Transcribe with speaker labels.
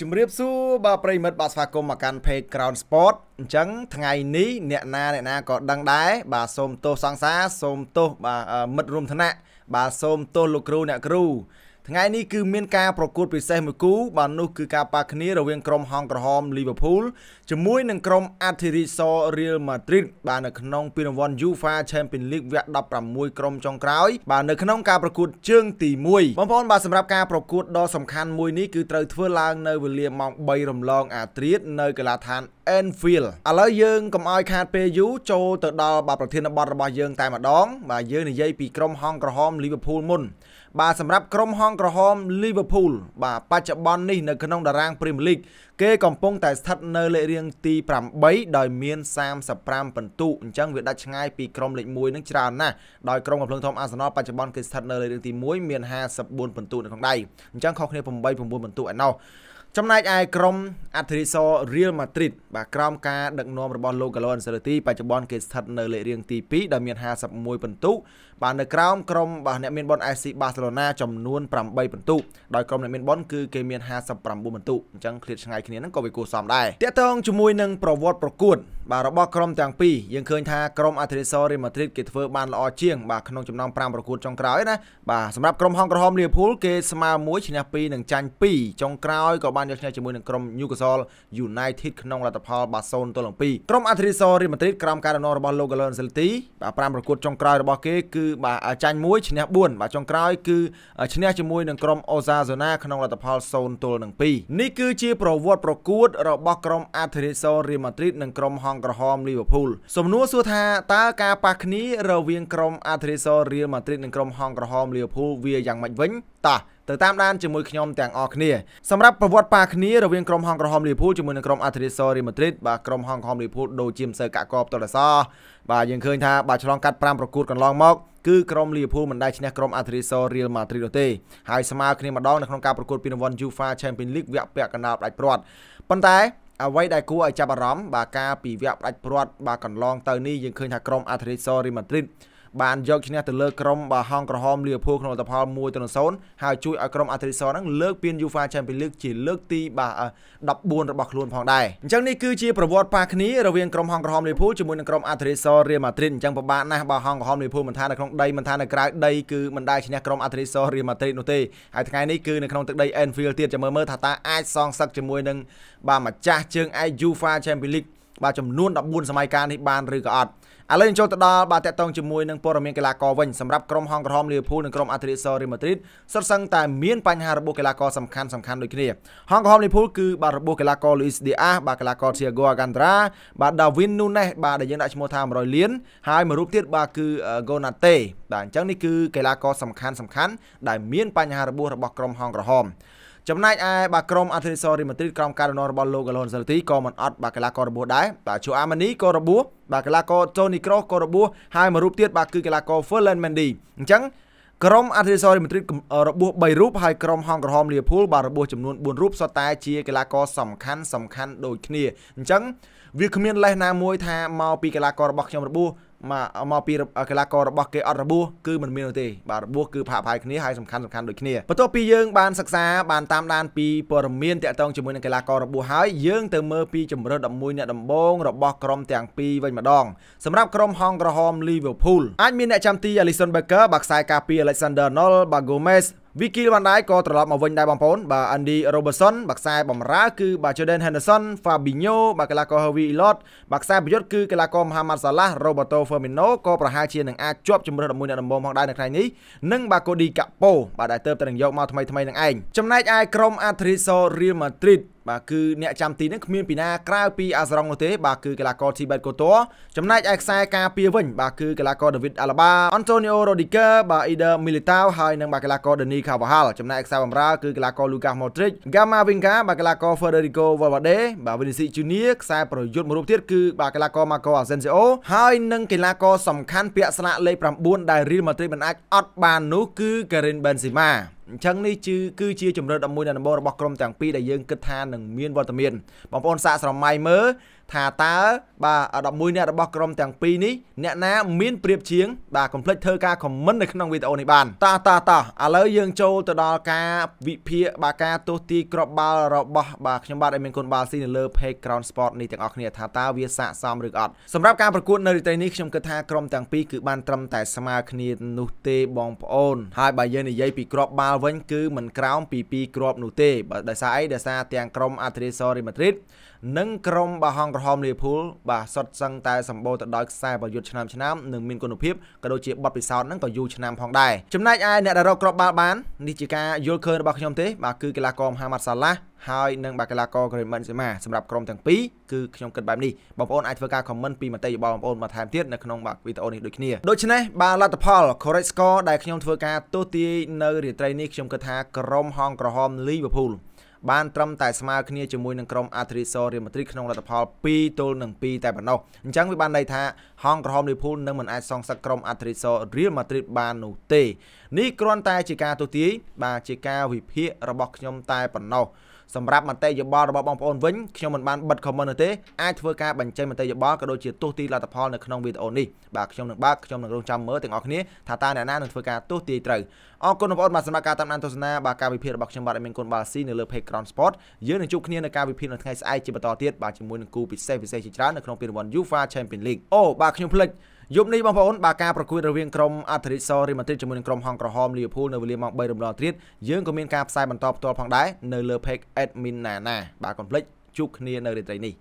Speaker 1: ជំរាបសួរបាទប្រិមិត្តបាទស្វាគមន៍មកកាន់ Page Crown Sport អញ្ចឹងថ្ងៃនេះអ្នកណាអ្នកណាក៏ដឹងដែរបាទសូមទោសសង្សារសូមទោសបាទមិត្តរួមថ្នាក់បាទសូមទោសលោកគ្រូអ្នកគ្រូថ្ងៃនេះគឺមានការប្រកួតពិសេសមួយគូបាទនោះគឺការប៉ះគ្នារវាងក្រុមហង្សក្រហមលីវើពូលជាមួយនឹងក្រុមអាធីរីសរៀលម៉ាឌ្រីតបាទនៅក្នុងពានរង្វាន់ UEFA Champions League វគ្គ16ក្រុមចុងក្រោយបាទនៅក្នុងការប្រកួតជើងទី1បងប្អូនបាទសម្រាប់ការប្រកួតដ៏សំខាន់មួយនេះគឺត្រូវធ្វើឡើងនៅវេលាម៉ោង3រំលងអាត្រៀតនៅកីឡាដ្ឋាន Enfield ឥឡូវយើងកុំឲ្យខាត ពេលយូរចូលទៅដល់បាទប្រធានបទរបស់យើងតែម្ដង បាទយើងនិយាយពីក្រុមហងក្រហម Liverpool មុនបាទសម្រាប់ក្រុមហងក្រហម Liverpool បាទបច្ចុប្បន្ននេះនៅក្នុងតារាង Premier League គេកំពុង តែស្ថិតនៅលេខរៀងទី8ដោយមាន35ពិន្ទុអញ្ចឹងវាដាច់ឆ្ងាយពីក្រុមលេខ1នឹងច្រើនណាស់ដោយក្រុមកំភ្លើងធំ Arsenal បច្ចុប្បន្នគឺស្ថិតនៅលេខរៀងទី1មាន54ពិន្ទុនៅក្នុងដៃអញ្ចឹងខុសគ្នា8 9ពិន្ទុឯណោះចំណែកឯក្រុមអធិរិសរ Real Madrid បាទក្រោមការដឹកនាំរបស់លោក Carlo Ancelotti បច្ចុប្បន្នគេស្ថិតនៅលេខរៀងទី2ដែលមាន51ពិន្ទុបាទនៅក្រោមក្រុមបាទអ្នកមានបន FC Barcelona ចំនួន8ពិន្ទុដោយក្រុមអ្នកមានបនគឺគេមាន59ពិន្ទុអញ្ចឹងឃ្លាតឆ្ងាយគ្នាហ្នឹងក៏វាគួរសមដែរតាក់ទងជាមួយនឹងប្រវត្តិប្រកួតបាទរបស់ក្រុមទាំងពីរយើងឃើញថាក្រុមអធិរិសរ Real Madrid គេធ្វើបានល្អជាងបាទក្នុងចំណោម5ប្រកួតចុងក្រោយណាបាទសម្រាប់ក្រុមហងក្រហម Liverpool គេស្មើ1ឈ្នះ2និងចាញ់2ចុងក្រោយក៏បានបានយកឈ្នះជាមួយនឹងក្រុម Newcastle United ក្នុងលទ្ធផល3-0ទល់នឹង2ក្រុម Atletico Real Madrid ក្រោមការដឹកនាំរបស់លោក Carlo Ancelotti បាទ5ប្រកួតចុងក្រោយរបស់គេគឺបាទចាញ់1ឈ្នះ4បាទចុងក្រោយគឺឈ្នះជាមួយនឹងក្រុម Osasuna ក្នុងលទ្ធផល0ទល់នឹង2នេះគឺជាប្រវត្តិប្រកួតរបស់ក្រុម Atletico Real Madrid និងក្រុមហងក្រហម Liverpool សំណួរសួរថាតើការប៉ះគ្នារវាងក្រុម Atletico Real Madrid និងក្រុមហងក្រហម Liverpool វាយ៉ាងម៉េចវិញតោះទៅតាមដានជាមួយខ្ញុំទាំងអស់គ្នាសម្រាប់ប្រវត្តិប៉ាគ្នារវាងក្រុមហងក្រហមលីវភូលជាមួយនឹងក្រុមអាទ្រីសរីម៉ាឌ្រីតបាទក្រុមហងក្រហមលីវភូលដូចជាមិនសូវកាក់កបតលសបាទយើងឃើញថាបាទឆ្លងកាត់5ប្រកួតកន្លងមកគឺក្រុមលីវភូលមិនដែលឈ្នះក្រុមអាទ្រីសរីម៉ាឌ្រីតនោះទេហើយស្មើគ្នាម្ដងនៅក្នុងការប្រកួតពានរង្វាន់ UEFA Champions League វគ្គពាក់កណ្ដាលផ្ដាច់ព្រាត់ប៉ុន្តែអ្វីដែលគួរឲ្យចាប់អារម្មណ៍បាទការពីវគ្គផ្ដាច់ព្រាត់បាទកន្លងទៅនេះយើងឃើញថាក្រុមអាទ្រីសរីម៉ាឌ្រីតបានយកឈ្នះទៅលើក្រុមបាហងក្រហមលីវភូលក្នុងលទ្ធផល1ទៅ0ហើយជួយឲ្យក្រុមអាទ្រីសហ្នឹងលើកពាន UEFA Champions League ជាលើកទី14របស់ខ្លួនផងដែរអញ្ចឹងនេះគឺជាប្រវត្តិប៉ះគ្នារវាងក្រុមហងក្រហមលីវភូលជាមួយនឹងក្រុមអាទ្រីសរៀលម៉ាឌ្រីតអញ្ចឹងពិបាកណាស់បាហងក្រហមលីវភូលមិនថានៅក្នុងដីមិនថានៅក្រៅដីគឺមិនដែលឈ្នះក្រុមអាទ្រីសរៀលម៉ាឌ្រីតនោះទេហើយថ្ងៃនេះគឺនៅក្នុងទឹកដី Anfield ទៀតចាំមើលថាតើអាចសងសឹកជាមួយនឹងបាទម្ចាស់ជើងឯក UEFA Champions League បាទចំនួន14សម័យកាលនេះបានឬក៏អត់ឥឡូវយើងចូលទៅដល់បាទតកតងជាមួយនឹងព័ត៌មានកីឡាករវិញសម្រាប់ក្រុមហងក្រហមលីវើពូលនិងក្រុមអាត្រីសរេម៉ាឌ្រីតសុទ្ធសឹងតែមានបញ្ហារបួសកីឡាករសំខាន់សំខាន់ដូចគ្នាហងក្រហមលីវើពូលគឺបាទរបួសកីឡាករលូអ៊ីសឌីអាបាទកីឡាករ Thiago Alcantara បាទ Darwin Nunes បាទដែលយើងដាក់ឈ្មោះថា100លានហើយមួយរូបទៀតបាទគឺ Gonate បាទអញ្ចឹងនេះគឺកីឡាករសំខាន់សំខាន់ដែលមានបញ្ហារបួសរបស់ក្រុមហងក្រហមចំណែកឯបាទក្រុមអាធនីសរីម៉ាឌ្រីតក្រុមការដំណររបស់លោកអាឡុនសាទីក៏មិនអត់បាទកីឡាកររបួសដែរបាទជូអាម៉ានីក៏របួសបាទកីឡាករតូនីក្រូសក៏របួសហើយមួយរូបទៀតបាទគឺកីឡាករ Ferland Mendy អញ្ចឹងក្រុមអាធនីសរីម៉ាឌ្រីតរបួស3រូបហើយក្រុមហងក្រហមលីវភូលបាទរបួសចំនួន4រូបសុទ្ធតែជាកីឡាករសំខាន់សំខាន់ដូចគ្នាអញ្ចឹងវាគ្មានលេសណាមួយថាមកពីកីឡាកររបស់ខ្ញុំរបួសមកមកពីកីឡាកររបស់គេអត់របួសគឺមិនមាននោះទេបាទរបួសគឺផាកផាយគ្នាហើយសំខាន់សំខាន់ដូចគ្នាបន្ទាប់ពីយើងបានសិក្សាបានតាមដានពីព័ត៌មានតាក់ទងជាមួយនឹងកីឡាកររបួសហើយយើងទៅមើលពីជម្រើស11អ្នកដំបូងរបស់ក្រុមទាំងពីរវិញម្ដង សម្រាប់ក្រុមហងក្រហម Liverpool អាចមានអ្នកចាំទី Alisson Becker បាទខ្សែការពី Alexander Arnold បាទ Gomez Vicky Van Dijk ក៏ត្រឡប់មកវិញដែរបងប្អូនបាទ Andy Robertson បាទខ្សែបំរើគឺបាទ Jordan Henderson Fabinho បាទកីឡាករ Harvey Elot បាទខ្សែប្រយុទ្ធគឺកីឡាករ Mohamed Salah Roberto Firmino ក៏ប្រហែលជានឹងអាចជាប់ជំរឿន11អ្នកដំបូងផងដែរនៅថ្ងៃនេះនិងបាទ Cody Gakpo បាទដែលទៅតែនឹងយកមកថ្មីថ្មីនឹងឯងចំណែកឯក្រុម Atletico Real Madrid បាទគឺអ្នកចាំទីនឹងគ្មានពីណាក្រៅពីអាសរងនោះទេបាទគឺកីឡាករ Tibet Kotor ចំណែកឯខ្សែការពារវិញ បាទគឺកីឡាករ David Alaba Antonio Rudiger បាទ Eder Militao ហើយនិងបាទកីឡាករ Dani Carvajal ចំណែកឯខ្សែបម្រើគឺកីឡាករ Lucas Modric Camavinga បាទកីឡាករ Federico Valverde បាទ Vinicius Junior ខ្សែប្រយុទ្ធមួយរូបទៀតគឺបាទកីឡាករ Marco Asensio ហើយនិងកីឡាករសំខាន់ពាក់ស្លាកលេខ9ដែល Real Madrid មិនអាចអត់បាននោះគឺ Karim Benzema អញ្ចឹងនេះគឺគឺជាជំរឿន11នៃដំបូងរបស់ក្រុមទាំងពីរដែលយើងគិតថានឹងមានវត្តមានបងប្អូនសាកស្រមៃមើលថាតើបាទ11អ្នករបស់ក្រុមទាំងពីរនេះអ្នកណាមានប្រៀបជាងបាទកុំភ្លេចធ្វើការ comment នៅក្នុងវីដេអូនេះបានតោះតោះតោះឥឡូវយើងចូលទៅដល់ការវិភាគបាទការទស្សទីក្របបាល់របស់បាទខ្ញុំបាទឲ្យមានគុណបាល់ស៊ីនៅលើ page Ground Sport នេះទាំងអស់គ្នាថាតើវាស័ក្តិសមឬអត់សម្រាប់ការប្រកួតនៅរាត្រីនេះខ្ញុំគិតថាក្រុមទាំងពីរគឺបានត្រឹមតែស្មើគ្នានោះទេបងប្អូនហើយបើយើងនិយាយពីក្របបាល់វិញគឺមិនក្រោមពី2គ្រាប់នោះទេបើដោយសារអីដោយសារទាំងក្រុម Atletico Madrid និងក្រុមបាហង់ក្រហមលីវភូលបាទសុទ្ធសឹងតែសម្បូរទៅដោយខ្សែប្រយុទ្ធឆ្នាំឆ្នាំនិងមានគុណភាពក៏ដូចជាបទពិសោធន៍ហ្នឹងក៏យូរឆ្នាំផងដែរចំណែកឯអ្នកដែលរកគ្រាប់បាល់បាននេះជាការយល់ឃើញរបស់ខ្ញុំទេបាទគឺកីឡាករមហាម៉ាត់សាឡាហើយនិងបាកីឡាករក្រេមិនសេម៉ាសម្រាប់ក្រុមទាំងពីរគឺខ្ញុំគិតបែបនេះបងប្អូនអាចធ្វើការ comment ពីមតិយោបល់បងប្អូនបន្ថែមទៀតនៅក្នុងបាទវីដេអូនេះដូចគ្នាដូច្នេះបាទលទ្ធផល correct score ដែលខ្ញុំធ្វើការទស្សន៍ទាយនៅរាត្រីនេះខ្ញុំគិតថា ក្រុមហងក្រហម Liverpool បានត្រឹមតែស្មើគ្នាជាមួយនឹងក្រុមអាទ្រីសរៀលម៉ាឌ្រីតក្នុងលទ្ធផល2ទល់នឹង2តែប៉ុណ្ណោះអញ្ចឹងវាបានន័យថាហងក្រហមលីវភូលនឹងមិនអាចសងសឹកក្រុមអាទ្រីសរៀលម៉ាឌ្រីតបាននោះទេនេះគ្រាន់តែជាការទូទាយបាទជាការវិភាគរបស់ខ្ញុំតែប៉ុណ្ណោះសម្រាប់មតិយោបល់របស់បងប្អូនវិញខ្ញុំមិនបានបិទ comment នោះទេអាចធ្វើការបញ្ចេញមតិយោបល់ក៏ដូចជាទស្សទីលទ្ធផលនៅក្នុងវីដេអូនេះបាទខ្ញុំនឹងបើកខ្ញុំនឹងរងចាំមើលទាំងអស់គ្នាថាតើអ្នកណានឹងធ្វើការទស្សទាយត្រូវអរគុណបងប្អូនបាទសម្រាប់ការតាមដានទស្សនាបាទការវិភាគរបស់ខ្ញុំបាទមានគុណបាល់ស៊ីនៅលើ Page Ground Sport យើងនឹងជួបគ្នានៅការវិភាគនៅថ្ងៃស្អែកជាបន្តទៀតបាទជាមួយនឹងគូពិសេសពិសេសជាច្រើននៅក្នុងពានរង្វាន់ UEFA Champions League អូបាទខ្ញុំភ្លេចយប់នេះបងប្អូនបើការប្រកួតរវាងក្រុមអធិរាជសរីម៉ាឌ្រីតជាមួយនឹងក្រុមហង្ក្រហមលីវភូលនៅវេលាម៉ោង3រំលងរាត្រីយើងក៏មានការផ្សាយបន្តផ្ទាល់ផងដែរនៅលើ page admin nana បាទកុំភ្លេចជួបគ្នានៅរាត្រីនេះ